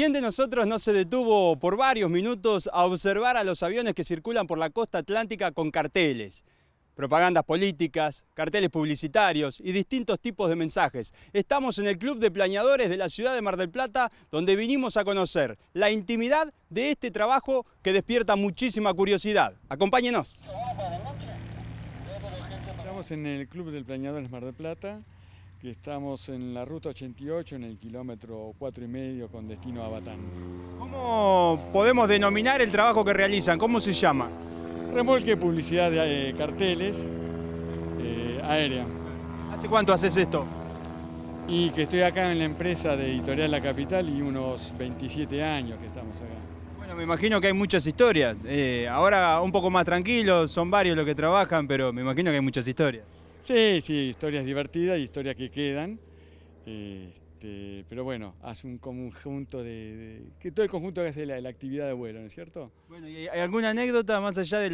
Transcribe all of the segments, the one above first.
¿Quién de nosotros no se detuvo por varios minutos a observar a los aviones que circulan por la costa atlántica con carteles? Propagandas políticas, carteles publicitarios y distintos tipos de mensajes. Estamos en el Club de Planeadores de la ciudad de Mar del Plata, donde vinimos a conocer la intimidad de este trabajo que despierta muchísima curiosidad. Acompáñenos. Estamos en el Club de Planeadores Mar del Plata que estamos en la ruta 88, en el kilómetro 4 y medio con destino a Batán. ¿Cómo podemos denominar el trabajo que realizan? ¿Cómo se llama? Remolque publicidad de eh, carteles eh, aérea. ¿Hace cuánto haces esto? Y que estoy acá en la empresa de Editorial La Capital y unos 27 años que estamos acá. Bueno, me imagino que hay muchas historias. Eh, ahora un poco más tranquilos, son varios los que trabajan, pero me imagino que hay muchas historias. Sí, sí, historias divertidas y historias que quedan. Este, pero bueno, hace un conjunto de, que todo el conjunto que hace la, actividad de vuelo, ¿no es cierto? Bueno, ¿y hay alguna anécdota más allá de,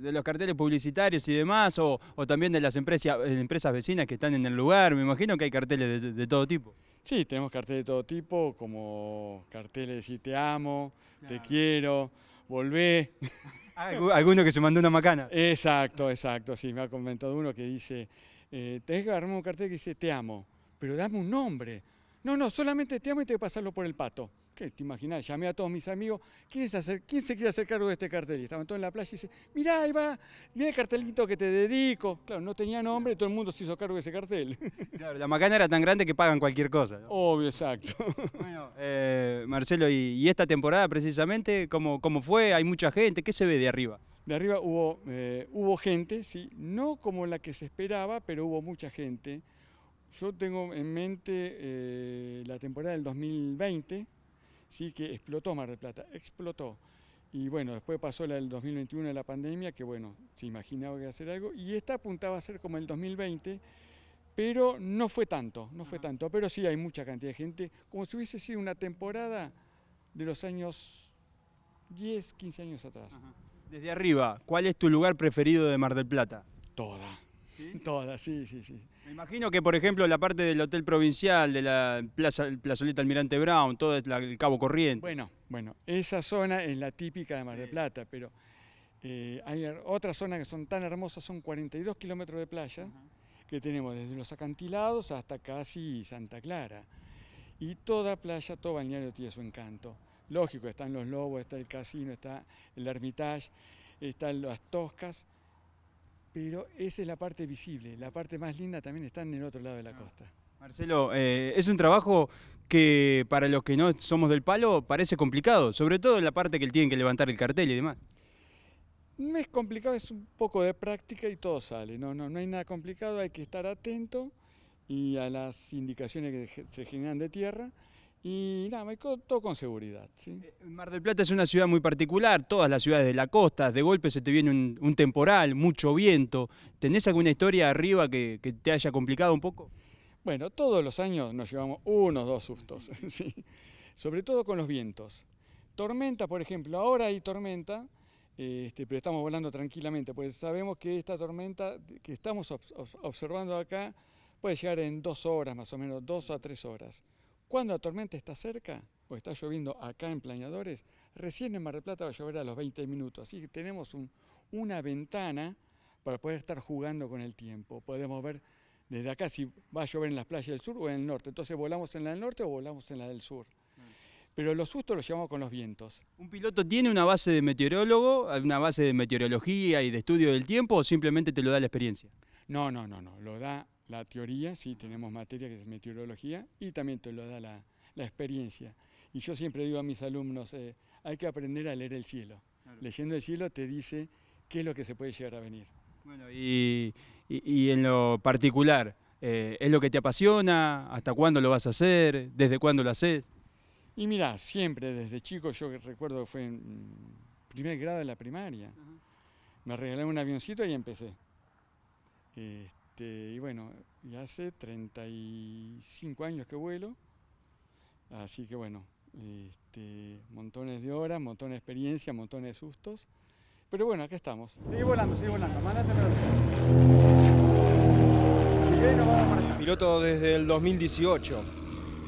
los carteles publicitarios y demás, o, también de las empresas vecinas que están en el lugar? Me imagino que hay carteles de, todo tipo. Sí, tenemos carteles de todo tipo, como carteles de si te amo, te quiero, volvé. Ah, alguno que se mandó una macana. Exacto, exacto. Sí, me ha comentado uno que dice, eh, tenés que un cartel que dice te amo, pero dame un nombre. No, no, solamente te amo y te que pasarlo por el pato. ¿Qué te imaginas? Llamé a todos mis amigos. ¿Quién, se quiere hacer cargo de este cartel? Y estaban todos en la playa y dice, mirá, ahí va, mira el cartelito que te dedico. Claro, no tenía nombre, todo el mundo se hizo cargo de ese cartel. Claro, la macana era tan grande que pagan cualquier cosa. Obvio, exacto. Bueno, eh, Marcelo, y, esta temporada precisamente, ¿cómo, fue? ¿Hay mucha gente? ¿Qué se ve de arriba? De arriba hubo, eh, hubo gente, ¿sí? no como la que se esperaba, pero hubo mucha gente. Yo tengo en mente eh, la temporada del 2020, ¿sí? que explotó Mar del Plata, explotó. Y bueno, después pasó la del 2021 de la pandemia, que bueno, se imaginaba que iba a hacer algo, y esta apuntaba a ser como el 2020, pero no fue tanto, no fue tanto, pero sí hay mucha cantidad de gente, como si hubiese sido una temporada de los años 10, 15 años atrás. Desde arriba, ¿cuál es tu lugar preferido de Mar del Plata? Toda. Todas, sí, sí, sí. Me imagino que, por ejemplo, la parte del Hotel Provincial, de la plaza, plazoleta Almirante Brown, todo es el Cabo Corriente. Bueno, bueno, esa zona es la típica de Mar del Plata, pero eh, hay otras zonas que son tan hermosas, son 42 kilómetros de playa, que tenemos desde los acantilados hasta casi Santa Clara. Y toda playa, todo balneario tiene su encanto. Lógico, están los lobos, está el casino, está el Hermitage, están las toscas, pero esa es la parte visible. La parte más linda también está en el otro lado de la ah. costa. Marcelo, eh, es un trabajo que para los que no somos del palo parece complicado, sobre todo en la parte que tienen que levantar el cartel y demás. No es complicado, es un poco de práctica y todo sale. No, no hay nada complicado, hay que estar atento y a las indicaciones que se generan de tierra. Y nada, todo con seguridad. Eh, Mar del Plata es una ciudad muy particular, todas las ciudades de la costa, de golpe se te viene un, temporal, mucho viento. ¿Tenés alguna historia arriba que, te haya complicado un poco? Bueno, todos los años nos llevamos unos, dos sustos, sobre todo con los vientos. Tormenta, por ejemplo, ahora hay tormenta, este, pero estamos volando tranquilamente, porque sabemos que esta tormenta que estamos observando acá puede llegar en dos horas más o menos, dos a tres horas. Cuando la tormenta está cerca, o está lloviendo acá en Plañadores, recién en Mar del Plata va a llover a los 20 minutos. Así que tenemos una ventana para poder estar jugando con el tiempo. Podemos ver desde acá si va a llover en las playas del sur o en el norte. Entonces volamos en la del norte o volamos en la del sur. Mm. Pero los sustos los llevamos con los vientos. ¿Un piloto tiene una base de meteorólogo, una base de meteorología y de estudio del tiempo o simplemente te lo da la experiencia? No, no, no, no. Lo da la teoría, sí tenemos materia que es meteorología y también te lo da la, experiencia. Y yo siempre digo a mis alumnos, eh, hay que aprender a leer el cielo. Leyendo el cielo te dice qué es lo que se puede llegar a venir. Bueno, y, en lo particular, eh, ¿es lo que te apasiona? ¿Hasta cuándo lo vas a hacer? ¿Desde cuándo lo haces? Y mira, siempre desde chico, yo recuerdo que fue en primer grado de la primaria, me regalaron un avioncito y empecé. Este, este, y bueno, ya hace 35 años que vuelo, así que bueno, este, montones de horas, montones de experiencia, montones de sustos, pero bueno, acá estamos. Sigue volando, sigue volando, mandate para Piloto desde el 2018.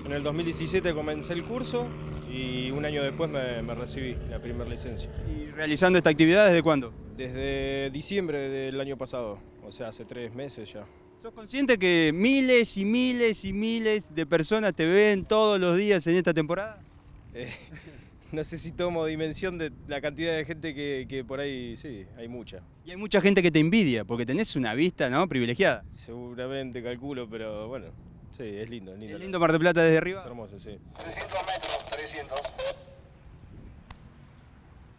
En el 2017 comencé el curso y un año después me recibí la primera licencia. ¿Y realizando esta actividad desde cuándo? Desde diciembre del año pasado, o sea, hace tres meses ya. ¿Sos consciente que miles y miles y miles de personas te ven todos los días en esta temporada? Eh, no sé si tomo dimensión de la cantidad de gente que, por ahí, sí, hay mucha. Y hay mucha gente que te envidia, porque tenés una vista, ¿no? Privilegiada. Seguramente, calculo, pero bueno, sí, es lindo. Es lindo, ¿Es lindo Mar Plata desde arriba. Es hermoso, sí. 300 metros, 300.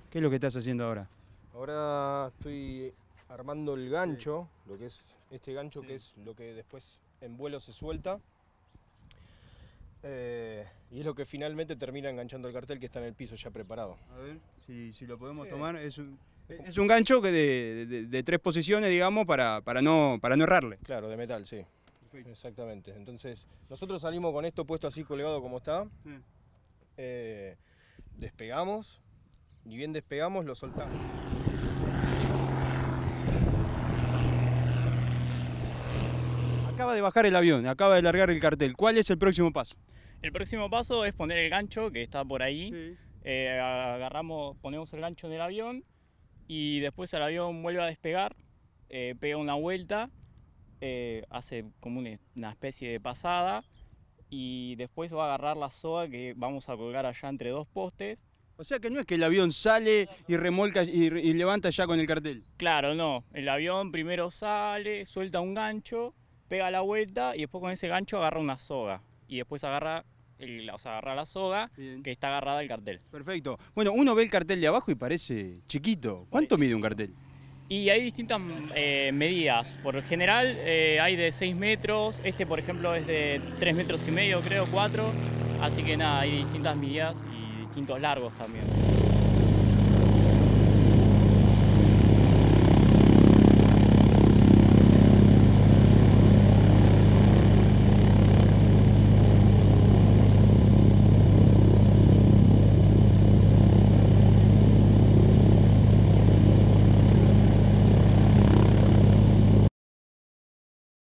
¿Qué es lo que estás haciendo ahora? Ahora estoy armando el gancho, lo que es este gancho que es lo que después en vuelo se suelta. Eh, y es lo que finalmente termina enganchando el cartel que está en el piso ya preparado. A ver, si, lo podemos tomar. Es un, gancho que de, tres posiciones, digamos, para, no, para errarle. Claro, de metal, sí. Exactamente. Entonces, nosotros salimos con esto puesto así colgado como está. Eh, despegamos. Y bien despegamos, lo soltamos. Acaba de bajar el avión, acaba de largar el cartel. ¿Cuál es el próximo paso? El próximo paso es poner el gancho que está por ahí. Eh, agarramos, ponemos el gancho en el avión y después el avión vuelve a despegar, eh, pega una vuelta, eh, hace como una especie de pasada y después va a agarrar la soga que vamos a colgar allá entre dos postes. O sea que no es que el avión sale y remolca y, y levanta ya con el cartel. Claro, no. El avión primero sale, suelta un gancho, pega la vuelta y después con ese gancho agarra una soga. Y después agarra agarra la soga que está agarrada al cartel. Perfecto. Bueno, uno ve el cartel de abajo y parece chiquito. ¿Cuánto mide un cartel? Y hay distintas eh, medidas. Por el general eh, hay de 6 metros. Este, por ejemplo, es de 3 metros y medio, creo, 4. Así que nada, hay distintas medidas y distintos largos también.